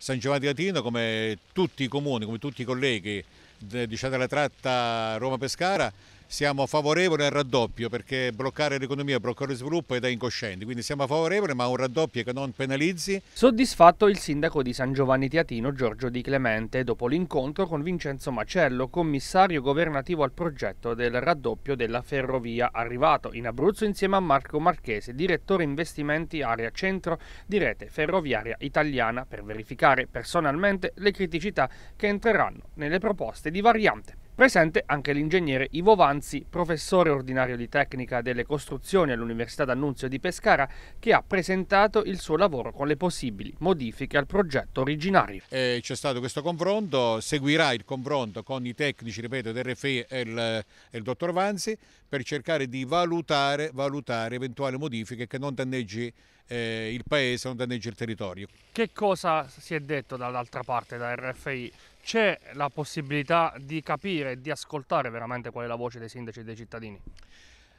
San Giovanni Latino, come tutti i comuni, come tutti i colleghi, eh, diciamo della tratta Roma-Pescara, siamo favorevoli al raddoppio perché bloccare l'economia, bloccare lo sviluppo è da incoscienti, quindi siamo favorevoli ma un raddoppio che non penalizzi. Soddisfatto il sindaco di San Giovanni Teatino Giorgio Di Clemente dopo l'incontro con Vincenzo Macello, commissario governativo al progetto del raddoppio della ferrovia, arrivato in Abruzzo insieme a Marco Marchese, direttore investimenti area centro di rete ferroviaria italiana per verificare personalmente le criticità che entreranno nelle proposte di variante. Presente anche l'ingegnere Ivo Vanzi, professore ordinario di tecnica delle costruzioni all'Università d'Annunzio di Pescara, che ha presentato il suo lavoro con le possibili modifiche al progetto originario. C'è stato questo confronto, seguirà il confronto con i tecnici, ripeto, dell'RFI e il, il, dottor Vanzi per cercare di valutare, valutare eventuali modifiche che non danneggi eh, il paese, non danneggia il territorio. Che cosa si è detto dall'altra parte, da RFI? C'è la possibilità di capire e di ascoltare veramente qual è la voce dei sindaci e dei cittadini?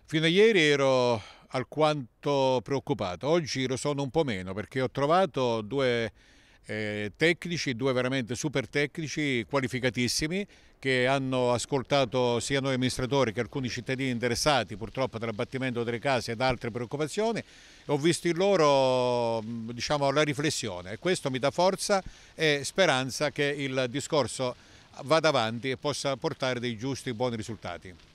Fino a ieri ero alquanto preoccupato, oggi lo sono un po' meno perché ho trovato due eh, tecnici, due veramente super tecnici, qualificatissimi, che hanno ascoltato sia noi amministratori che alcuni cittadini interessati purtroppo dall'abbattimento delle case ed altre preoccupazioni. Ho visto in loro diciamo, la riflessione e questo mi dà forza e speranza che il discorso vada avanti e possa portare dei giusti e buoni risultati.